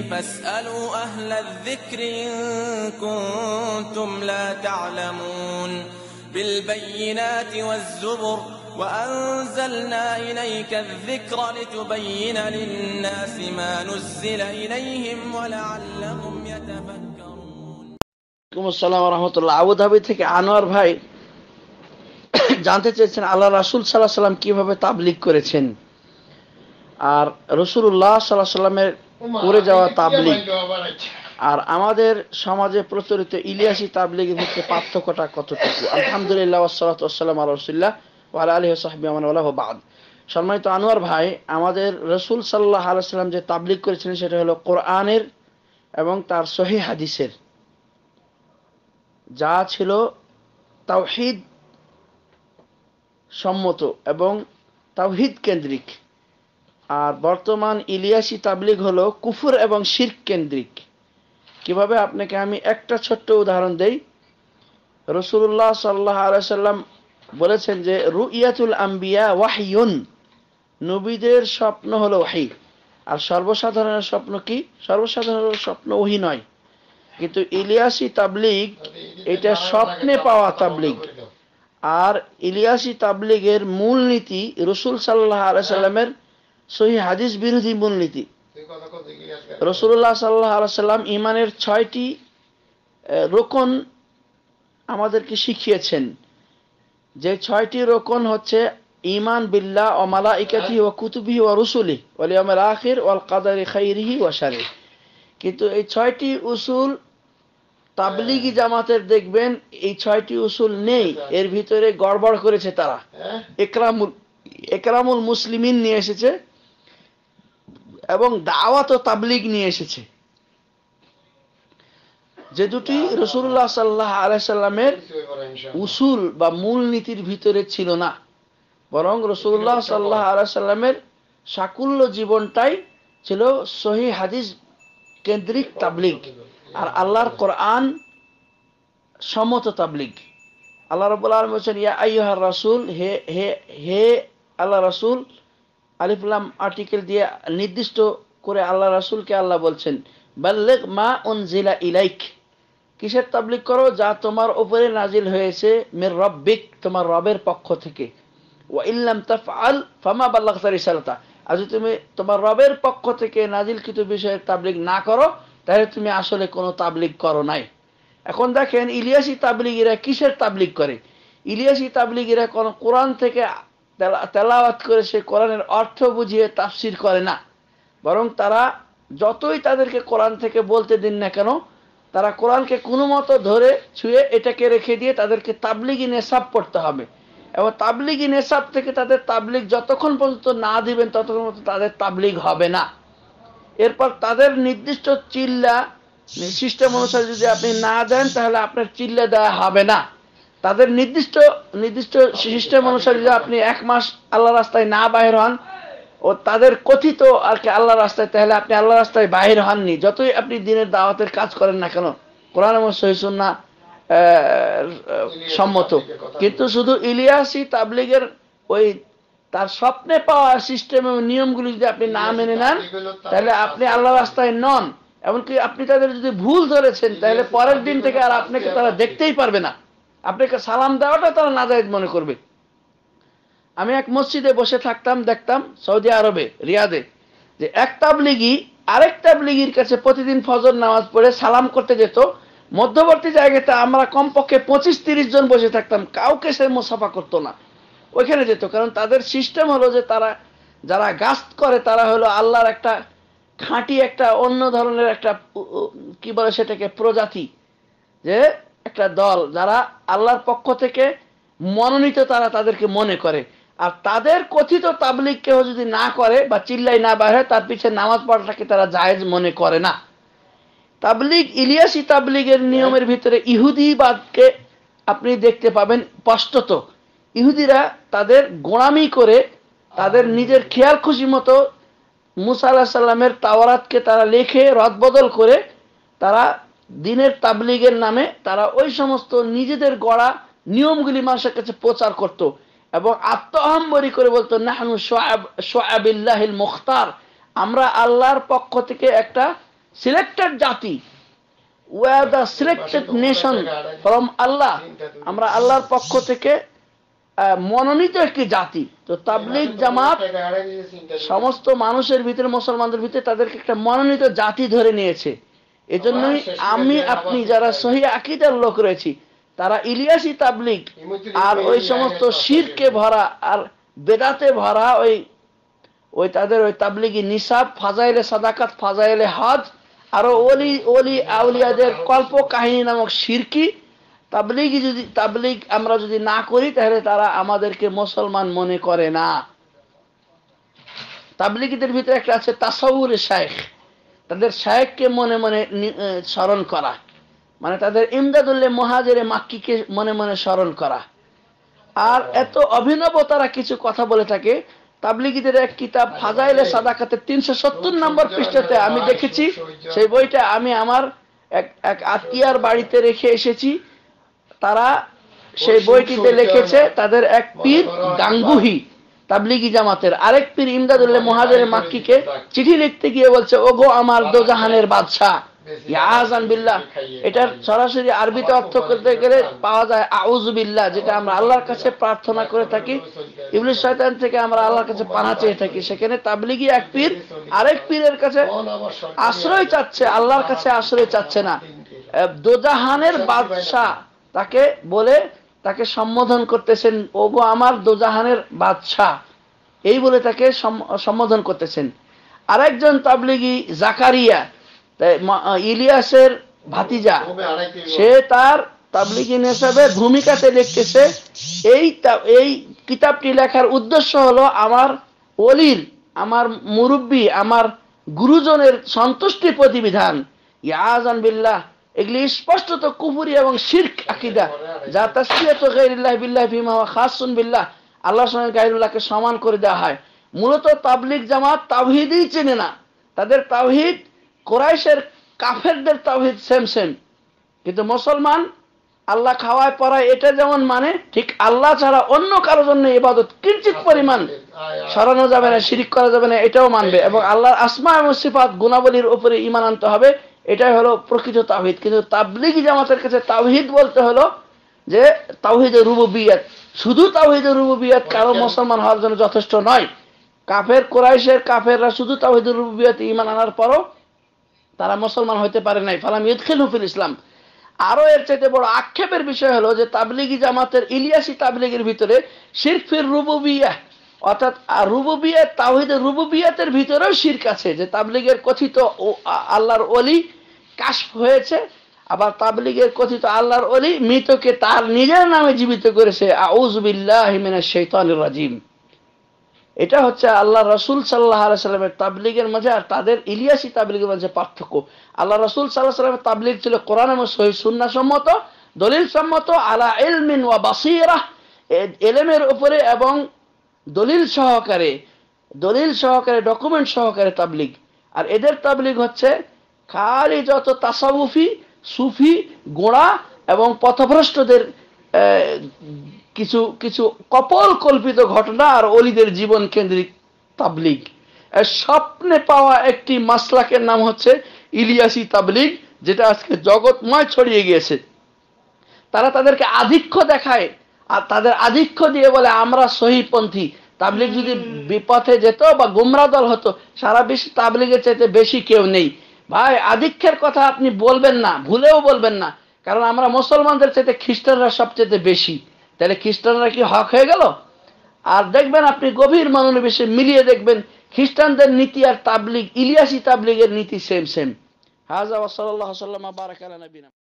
فاسألوا أهل الذكر إن كنتم لا تعلمون بالبينات والزبر وأنزلنا إليك الذكر لتبين للناس ما نزل إليهم ولعلهم يتفكرون السلام ورحمة الله Abu Dhabi থেকে আনোয়ার ভাই জানতে চেয়েছেন আল্লাহ রাসুল সাল্লাহ সাল্লাম কিভাবে তাবলিক করেছেন আর রসুল্লাহ সাল্লাহ সাল্লামের করে যাওয়া তাবলিগ আর আমাদের সমাজে প্রচলিত ইলিয়াসি তাবলিগের মধ্যে পার্থক্যটা কতটুকু আলহামদুলিল্লাহ সালাতাম আলসুল্লাহ ওয়ালা আলহ সাহাবি আমানওয়ালাহ বাদ সম্মানিত আনোয়ার ভাই আমাদের রসুল সাল্লাহ আলাইসাল্লাম যে তাবলিগ করেছিলেন সেটা হলো কোরআনের এবং তার সহি হাদিসের যা ছিল তাওহিদ সম্মত এবং তাওহিদ কেন্দ্রিক আর বর্তমান ইলিয়াসি তাবলিগ হলো কুফুর এবং শির্ক কেন্দ্রিক কিভাবে আপনাকে আমি একটা ছোট্ট উদাহরণ দেই রসুল্লাহ সাল্লাহ আলাইসাল্লাম বলেছেন যে রু ইয়াতুল আম্বিয়া ওয়াহিউন নবীদের স্বপ্ন হলো ওয়াহি আর সর্বসাধারণের স্বপ্ন কি সর্বসাধারণের স্বপ্ন ওহি নয় কিন্তু ইলিয়াসি তাবলিগ এটা স্বপ্নে পাওয়া তাবলিগ আর ইলিয়াসি তাবলিগের মূল নীতি রসুল সাল্লাহ আলাইসাল্লামের সহি হাদিস বিরোধী মূলনীতি রসুল্লাহ সাল্লাহ সাল্লাম ইমানের ছয়টি রোকন আমাদেরকে শিখিয়েছেন যে ছয়টি রোকন হচ্ছে ইমান বিল্লা ও মালা ইকাতি ও কুতুবি ও রসুলি ওলি আমার আখির ওয়াল কাদারি খাইরিহি সারি কিন্তু এই ছয়টি উসুল তাবলিগি জামাতের দেখবেন এই ছয়টি উসুল নেই এর ভিতরে গড়বড় করেছে তারা হ্যাঁ? একরামুল একরামুল মুসলিমিন নিয়ে এসেছে এবং দাওয়াত ও তাবলিগ নিয়ে এসেছে যে দুটি রসুল্লাহ সাল্লাহ আলাইসাল্লামের উসুল বা মূল নীতির ভিতরে ছিল না বরং রসুল্লাহ সাল্লাহ আলাইসাল্লামের সাকুল্য জীবনটাই ছিল সহি হাদিস কেন্দ্রিক তাবলিগ আর আল্লাহর কোরআন সমত তাবলিগ আল্লাহ রবুল্লাহ আলম বলছেন ইয়া আইহার রাসুল হে হে হে আল্লাহ রাসুল আলিফুলাম আর্টিকেল দিয়ে নির্দিষ্ট করে আল্লাহ রাসুলকে আল্লাহ বলছেন বাল্লেক মা জিলা ইলাইক কিসের তাবলিক করো যা তোমার ওপরে নাজিল হয়েছে মের রব্বিক তোমার রবের পক্ষ থেকে ও ইল্লাম তাফ আল ফামা বাল্লাকারি সালতা আর যদি তুমি তোমার রবের পক্ষ থেকে নাজিল কিছু বিষয়ের তাবলিক না করো তাহলে তুমি আসলে কোনো তাবলিক করো নাই এখন দেখেন ইলিয়াসি তাবলিগিরা কিসের তাবলিক করে ইলিয়াসি তাবলিগিরা কোন কোরআন থেকে তেলাওয়াত করে সে কোরআনের অর্থ বুঝিয়ে তাফসির করে না বরং তারা যতই তাদেরকে কোরআন থেকে বলতে দিন না কেন তারা কোরআনকে কোনো মতো ধরে ছুঁয়ে এটাকে রেখে দিয়ে তাদেরকে তাবলিগি নেশাব পড়তে হবে এবং তাবলিগি নেশাব থেকে তাদের তাবলিগ যতক্ষণ পর্যন্ত না দিবেন ততক্ষণ পর্যন্ত তাদের তাবলিগ হবে না এরপর তাদের নির্দিষ্ট চিল্লা সিস্টেম অনুসারে যদি আপনি না দেন তাহলে আপনার চিল্লা দেওয়া হবে না তাদের নির্দিষ্ট নির্দিষ্ট সিস্টেম অনুসারে যদি আপনি এক মাস আল্লাহ রাস্তায় না বাহির হন ও তাদের কথিত আর কি আল্লাহ রাস্তায় তাহলে আপনি আল্লাহ রাস্তায় বাহির হননি যতই আপনি দিনের দাওয়াতের কাজ করেন না কেন কোরআন এবং সহিসুন্না সম্মত কিন্তু শুধু ইলিয়াসি তাবলিগের ওই তার স্বপ্নে পাওয়া সিস্টেম এবং নিয়মগুলি যদি আপনি না মেনে নেন তাহলে আপনি আল্লাহ রাস্তায় নন এমনকি আপনি তাদের যদি ভুল ধরেছেন তাহলে পরের দিন থেকে আর আপনাকে তারা দেখতেই পারবে না আপনাকে সালাম দেওয়াটা তারা নাজায়জ মনে করবে আমি এক মসজিদে বসে থাকতাম দেখতাম সৌদি আরবে রিয়াদে যে এক তাবলিগি আরেক তাবলিগির কাছে প্রতিদিন ফজর নামাজ পড়ে সালাম করতে যেত মধ্যবর্তী জায়গাতে আমরা কমপক্ষে পঁচিশ তিরিশ জন বসে থাকতাম কাউকে সে মুসাফা করতো না ওইখানে যেত কারণ তাদের সিস্টেম হলো যে তারা যারা গাছ করে তারা হলো আল্লাহর একটা খাঁটি একটা অন্য ধরনের একটা কি বলে সেটাকে প্রজাতি যে একটা দল যারা আল্লাহর পক্ষ থেকে মনোনীত তারা তাদেরকে মনে করে আর তাদের কথিত তাবলিক কেউ যদি না করে বা চিল্লাই না বার হয় তার পিছনে নামাজ পড়াটাকে তারা জায়েজ মনে করে না তাবলিক ইলিয়াসি তাবলিগের নিয়মের ভিতরে ইহুদিবাদকে আপনি দেখতে পাবেন স্পষ্টত ইহুদিরা তাদের গোড়ামি করে তাদের নিজের খেয়াল খুশি মতো মুসা আল্লাহ সাল্লামের তাওয়ারাতকে তারা লেখে রদবদল করে তারা দিনের তাবলিগের নামে তারা ওই সমস্ত নিজেদের গড়া নিয়মগুলি মানুষের কাছে প্রচার করত এবং আত্মহম্বরি করে বলতো নাহানু সোয়াবিল্লাহিল মুখতার আমরা আল্লাহর পক্ষ থেকে একটা সিলেক্টেড জাতি were the selected nation from আল্লাহ আমরা আল্লাহর পক্ষ থেকে মনোনীত একটি জাতি তো তাবলিগ জামাত সমস্ত মানুষের ভিতরে মুসলমানদের ভিতরে তাদেরকে একটা মনোনীত জাতি ধরে নিয়েছে এজন্যই আমি আপনি যারা সহি আকিদার লোক রয়েছি তারা ইলিয়াসি তাবলিক আর ওই সমস্ত শিরকে ভরা আর বেদাতে ভরা ওই ওই তাদের ওই তাবলিগি নিসাব ফাজাইলে সাদাকাত ফাজাইলে হজ আর ওলি ওলি আউলিয়াদের কল্প কাহিনী নামক শিরকি তাবলিগি যদি তাবলিগ আমরা যদি না করি তাহলে তারা আমাদেরকে মুসলমান মনে করে না তাবলিগিদের ভিতরে একটা আছে তাসাউরে শাইখ তাদের সাহেবকে মনে মনে স্মরণ করা মানে তাদের ইমদাদুল্লে মহাজেরে মাক্কিকে মনে মনে স্মরণ করা আর এত অভিনব তারা কিছু কথা বলে থাকে তাবলিগিদের এক কিতাব ফাজাইলে সাদাকাতে তিনশো সত্তর নম্বর পৃষ্ঠাতে আমি দেখেছি সেই বইটা আমি আমার এক এক আত্মীয়ার বাড়িতে রেখে এসেছি তারা সেই বইটিতে লিখেছে তাদের এক পীর গাঙ্গুহী তাবলিগি জামাতের আরেক পীর ইমদাদুল্লাহ মহাজের মাক্কিকে চিঠি লিখতে গিয়ে বলছে ওগো আমার দোজাহানের বাদশাহ ইয়াহাজান বিল্লাহ এটার সরাসরি আরবিতে অর্থ করতে গেলে পাওয়া যায় আউজ বিল্লাহ যেটা আমরা আল্লাহর কাছে প্রার্থনা করে থাকি ইবলিশ শয়তান থেকে আমরা আল্লাহর কাছে পানা চেয়ে থাকি সেখানে তাবলিগি এক পীর আরেক পীরের কাছে আশ্রয় চাচ্ছে আল্লাহর কাছে আশ্রয় চাচ্ছে না দোজাহানের বাদশাহ তাকে বলে তাকে সম্বোধন করতেছেন ওগো আমার দোজাহানের বাদশাহ এই বলে তাকে সম্বোধন করতেছেন আরেকজন তাবলিগি জাকারিয়া ইলিয়াসের ভাতিজা সে তার তাবলিগিন হিসাবে ভূমিকাতে লিখতেছে এই এই কিতাবটি লেখার উদ্দেশ্য হলো আমার অলির আমার মুরব্বী আমার গুরুজনের সন্তুষ্টি প্রতিবিধান ইয়াজান বিল্লাহ এগুলি স্পষ্টত কুফুরি এবং শির্ক আকিদা যা তাসবিহাত গায়রুল্লাহ বিল্লাহ বিমা ওয়া খাসুন বিল্লাহ আল্লাহর সঙ্গে গায়রুল্লাহকে সমান করে দেওয়া হয় মূলত তাবলিক জামাত তাহিদই চেনে না তাদের তাহিদ কোরাইশের কাফেরদের তাহিদ সেম সেম কিন্তু মুসলমান আল্লাহ খাওয়ায় পড়ায় এটা যেমন মানে ঠিক আল্লাহ ছাড়া অন্য কারোর জন্য ইবাদত কিঞ্চিত আচ্ছা, পরিমাণ আচ্ছা, আচ্ছা। সরানো যাবে না শিরিক করা যাবে না এটাও মানবে এবং আল্লাহর আসমা এবং সিফাত গুণাবলীর উপরে ইমান আনতে হবে এটাই হলো প্রকৃত তাহিদ কিন্তু তাবলিগি জামাতের কাছে তাওহিদ বলতে হলো যে তাওহিদে বিয়াদ শুধু রুব বিয়াদ কারো আচ্ছা। মুসলমান হওয়ার জন্য যথেষ্ট নয় কাফের কোরাইশের কাফেররা শুধু রুব বিয়াদ ইমান আনার পরও তারা মুসলমান হতে পারে নাই ফালাম ইদখিল হুফিল ইসলাম আরও এর চাইতে বড় আক্ষেপের বিষয় হলো যে তাবলিগি জামাতের ইলিয়াসি তাবলিগের ভিতরে শিরফির বিয়া অর্থাৎ রুবুবিয়া তাহিদের রুবুবিয়াতের ভিতরেও শির্ক আছে যে তাবলিগের কথিত আল্লাহর অলি কাশ হয়েছে আবার তাবলিগের কথিত আল্লাহর অলি মৃতকে তার নিজের নামে জীবিত করেছে আউজবিল্লাহিমিনা রাজিম এটা হচ্ছে আল্লাহ রসুল সাল্লাহ সাল্লামের তাবলিগের মাঝে আর তাদের ইলিয়াসি তাবলিগের মাঝে পার্থক্য আল্লাহ রসুল সাল্লাহ সাল্লামের তাবলিগ ছিল কোরআন এবং সহি সম্মত দলিল সম্মত আলা এলমিন ওয়া বাসিরা এলেমের উপরে এবং দলিল সহকারে দলিল সহকারে ডকুমেন্ট সহকারে তাবলিগ আর এদের তাবলিগ হচ্ছে খালি যত তাসাউফি সুফি গোড়া এবং পথভ্রষ্টদের কিছু কিছু কপল কল্পিত ঘটনা আর অলিদের জীবন কেন্দ্রিক তাবলিগ স্বপ্নে পাওয়া একটি মাসলাকের নাম হচ্ছে ইলিয়াসি তাবলিগ যেটা আজকে জগৎময় ছড়িয়ে গিয়েছে তারা তাদেরকে আধিক্য দেখায় আর তাদের আধিক্য দিয়ে বলে আমরা সহিপন্থী তাবলিগ যদি বিপথে যেত বা গুমরা দল হতো সারা বিশ্ব তাবলিগের চাইতে বেশি কেউ নেই ভাই আধিক্যের কথা আপনি বলবেন না ভুলেও বলবেন না কারণ আমরা মুসলমানদের চাইতে খ্রিস্টানরা সবচেয়ে বেশি তাহলে খ্রিস্টানরা কি হক হয়ে গেল আর দেখবেন আপনি গভীর মনোনিবেশে মিলিয়ে দেখবেন খ্রিস্টানদের নীতি আর তাবলিগ ইলিয়াসি তাবলিগের নীতি সেম সেম হাজা ওসল্লাহ সাল্লাম বারাকালা নবীন